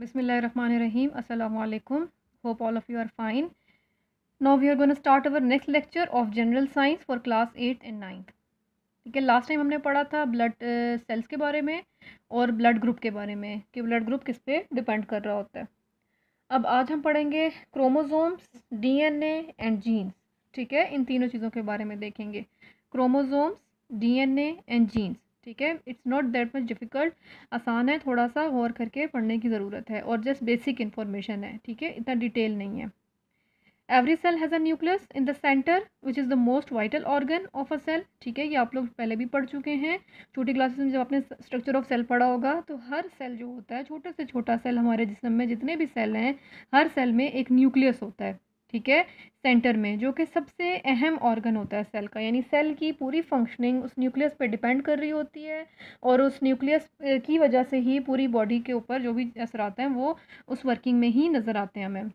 बिसमीम् अल्लाम hope all of you are fine now we are gonna start our next lecture of general science for class eight and ninth ठीक है last time हमने पढ़ा था blood cells uh, के बारे में और ब्लड ग्रुप के बारे में कि ब्लड ग्रुप किस पे डिपेंड कर रहा होता है अब आज हम पढ़ेंगे chromosomes D N and genes ठीक है इन तीनों चीज़ों के बारे में देखेंगे chromosomes D N and genes ठीक है it's not that much difficult आसान है थोड़ा सा गौर करके पढ़ने की ज़रूरत है और जस्ट बेसिक इन्फॉर्मेशन है ठीक है इतना डिटेल नहीं है every cell has a nucleus in the centre which is the most vital organ of a cell ठीक है ये आप लोग पहले भी पढ़ चुके हैं छोटी क्लासेस में जब आपने स्ट्रक्चर ऑफ सेल पढ़ा होगा तो हर सेल जो होता है छोटे से छोटा सेल हमारे जिसम में जितने भी सेल हैं हर सेल में एक न्यूक्लियस होता है ठीक है सेंटर में जो कि सबसे अहम ऑर्गन होता है सेल का यानी सेल की पूरी फंक्शनिंग उस न्यूक्लियस पे डिपेंड कर रही होती है और उस न्यूक्लियस की वजह से ही पूरी बॉडी के ऊपर जो भी असर आते हैं वो उस वर्किंग में ही नज़र आते हैं हमें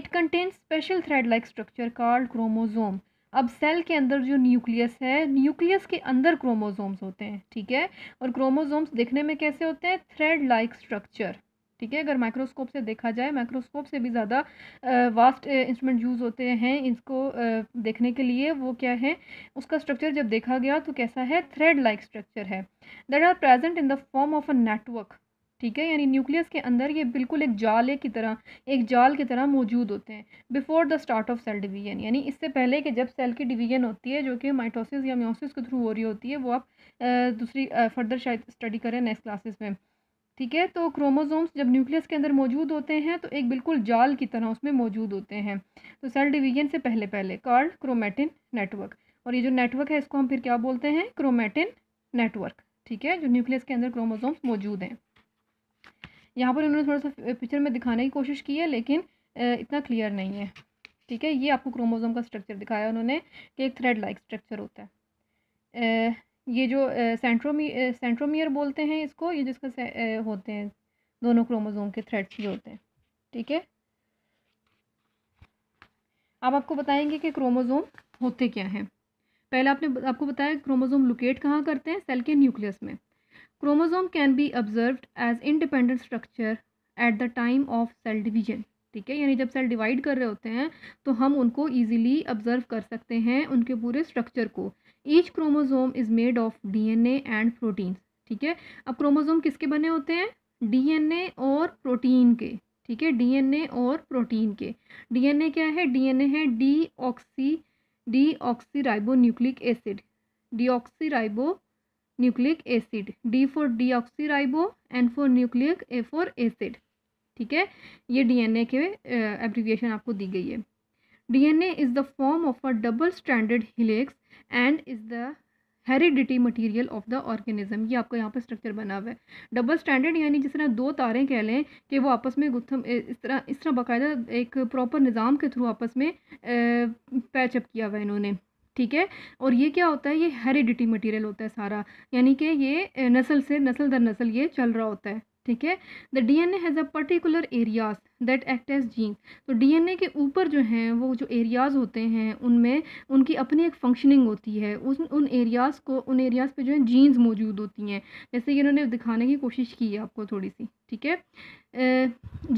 it contains special thread like structure called chromosome अब सेल के अंदर जो न्यूक्लियस है न्यूक्लियस के अंदर क्रोमोजोम्स होते हैं ठीक है और क्रोमोजोम्स देखने में कैसे होते हैं थ्रेड लाइक स्ट्रक्चर ठीक है अगर माइक्रोस्कोप से देखा जाए माइक्रोस्कोप से भी ज़्यादा वास्ट इंस्ट्रूमेंट यूज़ होते हैं इसको देखने के लिए वो क्या है उसका स्ट्रक्चर जब देखा गया तो कैसा है थ्रेड लाइक स्ट्रक्चर है that are present in the form of a network ठीक है यानी न्यूक्लियस के अंदर ये बिल्कुल एक जाले की तरह एक जाल की तरह मौजूद होते हैं before the start of cell division यानी इससे पहले कि जब सेल की डिवीजन होती है जो कि माइटोसिस या म्योसिस के थ्रू हो रही होती है वो आप दूसरी फर्दर शायद स्टडी करें नेक्स्ट क्लासेस में ठीक है तो क्रोमोसोम्स जब न्यूक्लियस के अंदर मौजूद होते हैं तो एक बिल्कुल जाल की तरह उसमें मौजूद होते हैं तो सेल डिवीजन से पहले पहले कार्ड क्रोमेटिन नेटवर्क और ये जो नेटवर्क है इसको हम फिर क्या बोलते हैं क्रोमेटिन नेटवर्क ठीक है जो न्यूक्लियस के अंदर क्रोमोसोम्स मौजूद हैं यहाँ पर उन्होंने थोड़ा सा पिक्चर में दिखाने की कोशिश की है लेकिन इतना क्लियर नहीं है ठीक है ये आपको क्रोमोज़ोम का स्ट्रक्चर दिखाया उन्होंने कि एक थ्रेड लाइक स्ट्रक्चर होता है ये जो सेंट्रोमी सेंट्रोमियर बोलते हैं इसको ये जिसको ए, होते हैं दोनों क्रोमोजोम के थ्रेड्स जो होते हैं ठीक है अब आपको बताएंगे कि क्रोमोजोम होते क्या हैं पहले आपने आपको बताया क्रोमोजोम लोकेट कहाँ करते हैं सेल के न्यूक्लियस में chromosome can be observed as independent structure at the time of cell division ठीक है यानी जब सेल डिवाइड कर रहे होते हैं तो हम उनको ईजिली ऑब्जर्व कर सकते हैं उनके पूरे स्ट्रक्चर को each chromosome is made of DNA and protein ठीक है अब क्रोमोजोम किसके बने होते हैं ए और प्रोटीन के ठीक है ए और प्रोटीन के ए क्या है ए है deoxy deoxyribo nucleic acid deoxyribo nucleic acid D for deoxyribo N for nucleic A for acid ठीक है ये डीएनए के एब्रीविएशन आपको दी गई है DNA is the form of a double standard helix and is the heredity material of the organism ये आपको यहाँ पर स्ट्रक्चर बना हुआ है डबल स्टैंडर्ड यानी जिस तरह दो तारें कह लें कि वो आपस में गुत्थम इस तरह इस तरह बाकायदा एक प्रॉपर निज़ाम के थ्रू आपस में पैचअप किया हुआ है इन्होंने ठीक है और ये क्या होता है ये हेरिडिटी मटेरियल होता है सारा यानी कि ये नस्ल से नस्ल दर नस्ल ये चल रहा होता है ठीक है the D N as a particular areas that act as gene तो डी एन ए के ऊपर जो हैं वो जो एरियाज होते हैं उनमें उनकी अपनी एक फंक्शनिंग होती है उस उन एरियाज को उन एरियाज पे जो है जीन्स मौजूद होती हैं जैसे कि इन्होंने दिखाने की कोशिश की है आपको थोड़ी सी ठीक है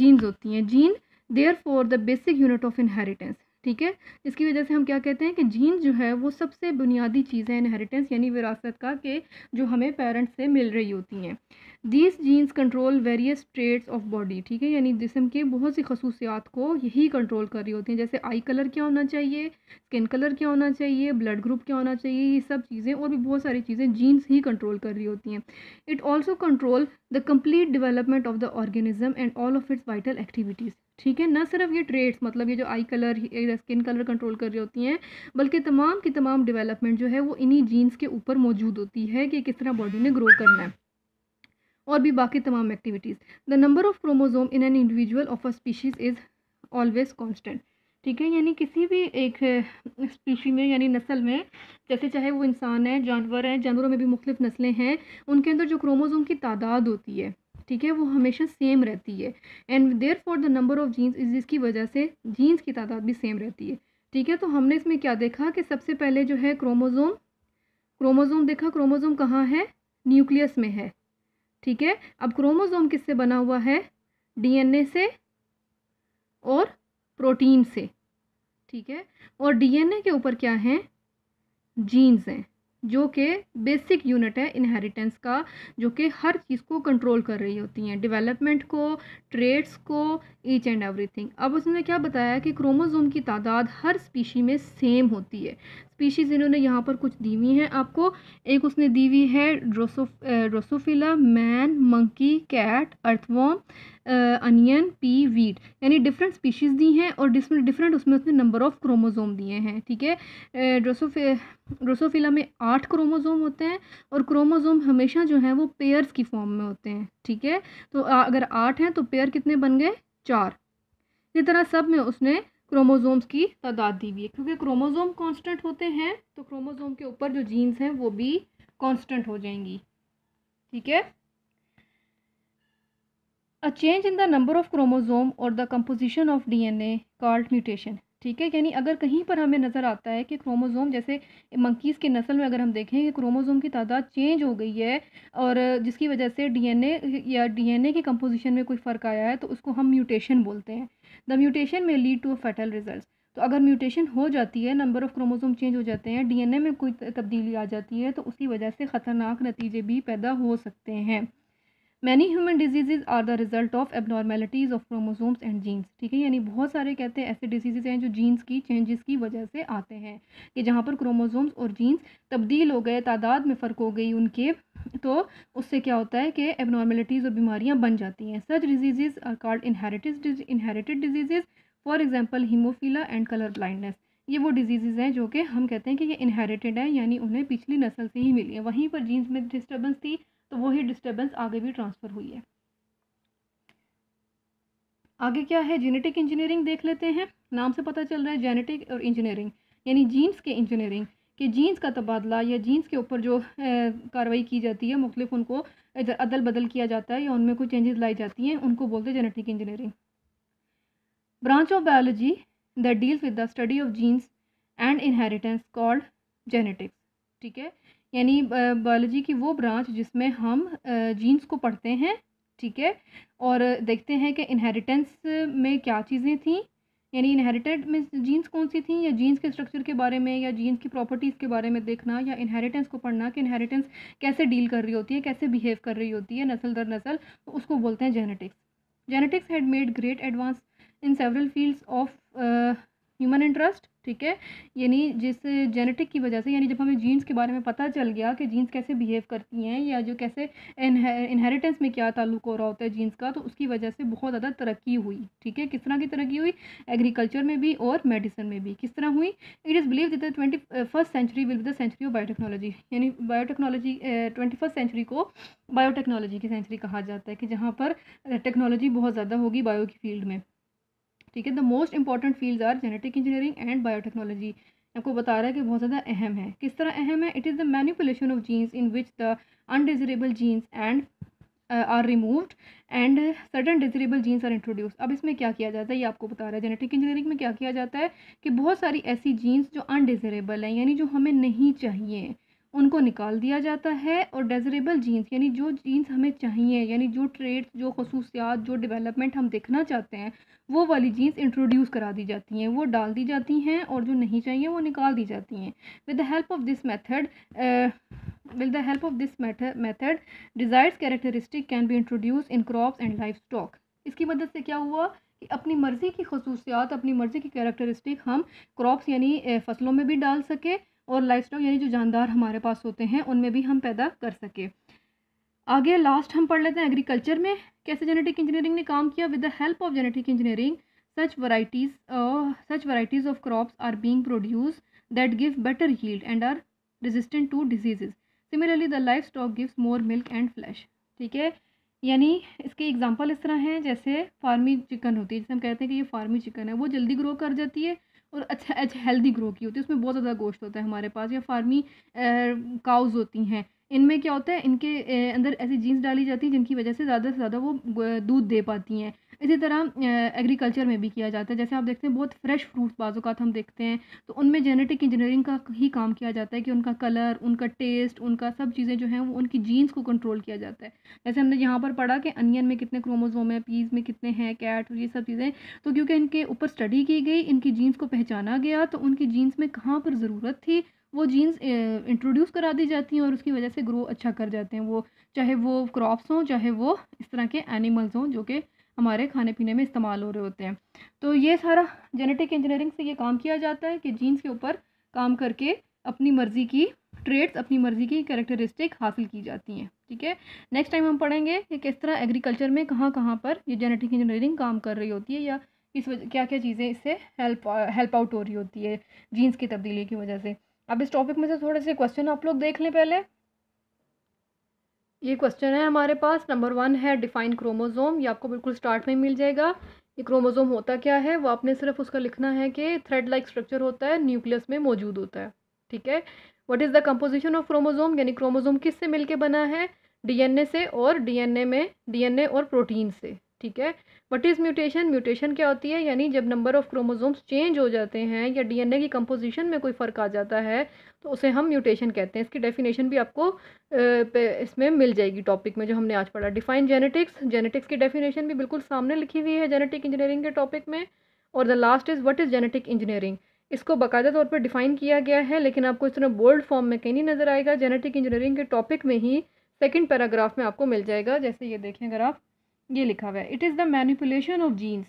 जीन्स होती हैं gene therefore the basic unit of inheritance ठीक है इसकी वजह से हम क्या कहते हैं कि जीन्स जो है वो सबसे बुनियादी चीज़ है इनहेरिटेंस यानी विरासत का कि जो हमें पेरेंट्स से मिल रही होती हैं these genes control various traits of body ठीक है यानी जिसम के बहुत सी खसूसियात को यही कंट्रोल कर रही होती हैं जैसे आई कलर क्या होना चाहिए स्किन कलर क्या होना चाहिए ब्लड ग्रुप क्या होना चाहिए ये सब चीज़ें और भी बहुत सारी चीज़ें जीन्स ही कंट्रोल कर रही होती हैं it also control the complete development of the organism and all of its vital activities ठीक है ना सिर्फ ये ट्रेड्स मतलब ये जो eye colour skin colour control कर रही होती हैं बल्कि तमाम की तमाम डेवलपमेंट जो है वो इन्हीं जीन्स के ऊपर मौजूद होती है कि किस तरह बॉडी ने ग्रो करना है और भी बाकी तमाम activities the number of chromosome in an individual of a species is always constant ठीक है यानी किसी भी एक स्पीशी में यानी नस्ल में जैसे चाहे वो इंसान है जानवर हैं जानवरों में भी मुख्तफ नस्लें हैं उनके अंदर जो क्रोमोज़ोम की तादाद होती है ठीक है वो हमेशा सेम रहती है and therefore the number of genes is इसकी वजह से जीन्स की तादाद भी सेम रहती है ठीक है तो हमने इसमें क्या देखा कि सबसे पहले जो है क्रोमोजोम क्रोमोजोम देखा क्रोमोजोम कहाँ है न्यूक्लियस में है ठीक है अब क्रोमोजोम किससे बना हुआ है डीएनए से और प्रोटीन से ठीक है और डीएनए के ऊपर क्या हैं जीन्स हैं जो कि बेसिक यूनिट है इनहेरिटेंस का जो कि हर चीज़ को कंट्रोल कर रही होती हैं डेवलपमेंट को ट्रेड्स को ईच एंड एवरीथिंग अब उसने क्या बताया कि क्रोमोज़ोम की तादाद हर स्पीशी में सेम होती है स्पीशीज़ इन्होंने यहाँ पर कुछ दी हुई हैं आपको एक उसने दी हुई है Drosophila man monkey cat earthworm onion pea wheat यानी डिफरेंट स्पीशीज़ दी हैं और डिफरेंट डिफरेंट उसमें उसने नंबर ऑफ़ क्रोमोजोम दिए हैं ठीक है ड्रोसोफे ड्रोसोफिला में आठ क्रोमोजोम होते हैं और क्रोमोजोम हमेशा जो है वो पेयर्स की फॉर्म में होते हैं ठीक है तो अगर आठ हैं तो पेयर कितने बन गए चार इसी तरह सब में उसने क्रोमोसोम्स की तादाद दी हुई है क्योंकि क्रोमोसोम कांस्टेंट होते हैं तो क्रोमोसोम के ऊपर जो जीन्स हैं वो भी कांस्टेंट हो जाएंगी ठीक है a change in the number of chromosome और the composition of DNA called mutation ठीक है यानी अगर कहीं पर हमें नज़र आता है कि क्रोमोज़ोम जैसे मंकीज़ के नस्ल में अगर हम देखें कि क्रोमोज़ोम की तादाद चेंज हो गई है और जिसकी वजह से डीएनए या डीएनए की कंपोजिशन में कोई फ़र्क आया है तो उसको हम म्यूटेशन बोलते हैं the mutation may lead to a fatal result तो अगर म्यूटेशन हो जाती है नंबर ऑफ़ क्रोमोज़ोम चेंज हो जाते हैं डी में कोई तब्दीली आ जाती है तो उसी वजह से ख़तरनाक नतीजे भी पैदा हो सकते हैं many human diseases are the result of abnormalities of chromosomes and genes ठीक है यानी बहुत सारे कहते हैं ऐसे डिजीज़ हैं जो जीन्स की चेंजेस की वजह से आते हैं कि जहाँ पर क्रोमोसोम्स और जीन्स तब्दील हो गए तादाद में फ़र्क हो गई उनके तो उससे क्या होता है कि एबनॉर्मेलिटीज़ और बीमारियाँ बन जाती हैं such diseases are called inherited inherited diseases for example haemophilia and colour blindness ये वो डिजीज़ हैं जो कि हम कहते हैं कि ये इनहेरिटेड है यानी उन्हें पिछली नस्ल से ही मिली है वहीं पर जीन्स में डिस्टर्बेंस थी तो वही डिस्टर्बेंस आगे भी ट्रांसफ़र हुई है आगे क्या है जेनेटिक इंजीनियरिंग देख लेते हैं नाम से पता चल रहा है जेनेटिक और इंजीनियरिंग यानी जीन्स के इंजीनियरिंग कि जीन्स का तबादला या जीन्स के ऊपर जो कार्रवाई की जाती है मुख्तफ उनको अदल बदल किया जाता है या उनमें कोई चेंजेस लाई जाती हैं उनको बोलते हैं genetic engineering branch of biology the deals with the study of genes and inheritance called genetics ठीक है यानी बायोलॉजी की वो ब्रांच जिसमें हम जीन्स को पढ़ते हैं ठीक है और देखते हैं कि इनहेरिटेंस में क्या चीज़ें थी यानी इनहेरिटेड में जीन्स कौन सी थी या जीन्स के स्ट्रक्चर के बारे में या जीन्स की प्रॉपर्टीज़ के बारे में देखना या इनहेरिटेंस को पढ़ना कि इनहेरिटेंस कैसे डील कर रही होती है कैसे बिहेव कर रही होती है नस्ल दर नस्ल तो उसको बोलते हैं genetics genetics had made great advance in several fields of human interest ठीक है यानी जिस जेनेटिक की वजह से यानी जब हमें जीन्स के बारे में पता चल गया कि जीन्स कैसे बिहेव करती हैं या जो कैसे इनहेरिटेंस में क्या ताल्लुक हो रहा होता है जीन्स का तो उसकी वजह से बहुत ज़्यादा तरक्की हुई ठीक है किस तरह की तरक्की हुई एग्रीकल्चर में भी और मेडिसिन में भी किस तरह हुई it is believe that twenty first century will be the century of biotechnology यानी बायोटेक्नोलॉजी ट्वेंटी फर्स्ट सेंचुरी को बायोटेक्नोलॉजी की सेंचुरी कहा जाता है कि जहाँ पर टेक्नोलॉजी बहुत ज़्यादा होगी बायो की फील्ड में ठीक है the most important field are genetic engineering and biotechnology आपको बता रहा है कि बहुत ज़्यादा अहम है किस तरह अहम है it is the manipulation of genes in which the undesirable genes and are removed and certain desirable genes are introduce अब इसमें क्या किया जाता है ये आपको बता रहा है जेनेटिक इंजीनियरिंग में क्या किया जाता है कि बहुत सारी ऐसी जीन्स जो अनडिजरेबल हैं यानी जो हमें नहीं चाहिए उनको निकाल दिया जाता है और डेजरेबल जीन्स यानी जो जीन्स हमें चाहिए यानी जो ट्रेड्स जो खसूसियात जो डेवलपमेंट हम देखना चाहते हैं वो वाली जीन्स इंट्रोड्यूस करा दी जाती हैं वो डाल दी जाती हैं और जो नहीं चाहिए वो निकाल दी जाती हैं with the help of this method with the help of this method desires characteristic can be introduce in crops and livestock इसकी मदद से क्या हुआ कि अपनी मर्ज़ी की खसूसियात अपनी मर्ज़ी की कैरेक्टरिस्टिक हम क्रॉप्स यानी uh, फसलों में भी डाल सकें और लाइफ स्टॉक यानी जो जानदार हमारे पास होते हैं उनमें भी हम पैदा कर सके आगे लास्ट हम पढ़ लेते हैं एग्रीकल्चर में कैसे जेनेटिक इंजीनियरिंग ने काम किया with the help of genetic engineering such varieties such varieties of crops are being produce that give better yield and are resistant to disease similarly the livestock gives more milk and flesh ठीक है यानी इसके example इस तरह हैं जैसे फार्मी chicken होती है जिसे हम कहते हैं कि ये फार्मी चिकन है वो जल्दी ग्रो कर जाती है और अच्छा अच्छा हेल्दी ग्रो की होती है उसमें बहुत ज़्यादा गोश्त होता है हमारे पास या फार्मी काउज़ होती हैं इनमें क्या होता है इनके अंदर ऐसी जीन्स डाली जाती हैं जिनकी वजह से ज़्यादा से ज़्यादा वो दूध दे पाती हैं इसी तरह एग्रीकल्चर में भी किया जाता है जैसे आप देखते हैं बहुत फ्रेश फ्रूट बाज़ात हम देखते हैं तो उनमें जेनेटिक इंजीनियरिंग का ही काम किया जाता है कि उनका कलर उनका टेस्ट उनका सब चीज़ें जो हैं वो उनकी जीन्स को कंट्रोल किया जाता है जैसे हमने यहाँ पर पढ़ा कि अनियन में कितने क्रोमोजोम है पीज में कितने हैं कैट ये सब चीज़ें तो क्योंकि इनके ऊपर स्टडी की गई इनकी जीन्स को पहचाना गया तो उनकी जीन्स में कहाँ पर ज़रूरत थी वो जीन्स इंट्रोड्यूस करा दी जाती हैं और उसकी वजह से ग्रो अच्छा कर जाते हैं वो चाहे वो क्रॉप्स हों चाहे वो इस तरह के एनिमल्स हों जो कि हमारे खाने पीने में इस्तेमाल हो रहे होते हैं तो ये सारा जेनेटिक इंजीनियरिंग से ये काम किया जाता है कि जीन्स के ऊपर काम करके अपनी मर्ज़ी की ट्रेड्स अपनी मर्ज़ी की करेक्टरिस्टिक हासिल की जाती हैं ठीक है नेक्स्ट टाइम हम पढ़ेंगे कि किस तरह एग्रीकल्चर में कहाँ कहाँ पर ये जेनेटिक इंजीनियरिंग काम कर रही होती है या इस वजह क्या क्या चीज़ें इससे हेल्प हेल्प आउट हो रही होती है जीन्स की तब्दीली की वजह से अब इस टॉपिक में से थोड़े से क्वेश्चन आप लोग देख लें पहले ये क्वेश्चन है हमारे पास नंबर वन है डिफाइन क्रोमोजोम ये आपको बिल्कुल स्टार्ट में मिल जाएगा ये क्रोमोजोम होता क्या है वो आपने सिर्फ उसका लिखना है कि थ्रेड लाइक स्ट्रक्चर होता है न्यूक्लियस में मौजूद होता है ठीक है what is the composition of chromosome यानी क्रोमोजोम किस से मिलके बना है डीएनए से और डीएनए में डीएनए और प्रोटीन से ठीक है वट इज़ म्यूटेशन म्यूटेशन क्या होती है यानी जब नंबर ऑफ़ क्रोमोजोम्स चेंज हो जाते हैं या डीएनए की कंपोजिशन में कोई फ़र्क आ जाता है तो उसे हम म्यूटेशन कहते हैं इसकी डेफिनेशन भी आपको इसमें मिल जाएगी टॉपिक में जो हमने आज पढ़ा डिफाइन जेनेटिक्स जेनेटिक्स की डेफिनेशन भी बिल्कुल सामने लिखी हुई है जेनेटिक इंजीनियरिंग के टॉपिक में और the last is what is genetic engineering इसको बाकायदा तौर पर डिफ़ाइन किया गया है लेकिन आपको इस तरह बोल्ड फॉर्म में कहीं नहीं नज़र आएगा जेनेटिक इंजीनियरिंग के टॉपिक में ही सेकेंड पैराग्राफ में आपको मिल जाएगा जैसे ये देखें अगर आप ये लिखा हुआ है it is the manipulation of genes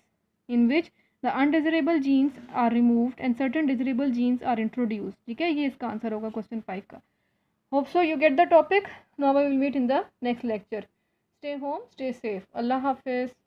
in which the undesirable genes are removed and certain desirable genes are introduce ठीक है ये इसका आंसर होगा क्वेश्चन फाइव का hope so you get the topic now I will meet in the next lecture stay home stay safe अल्लाह हाफिज़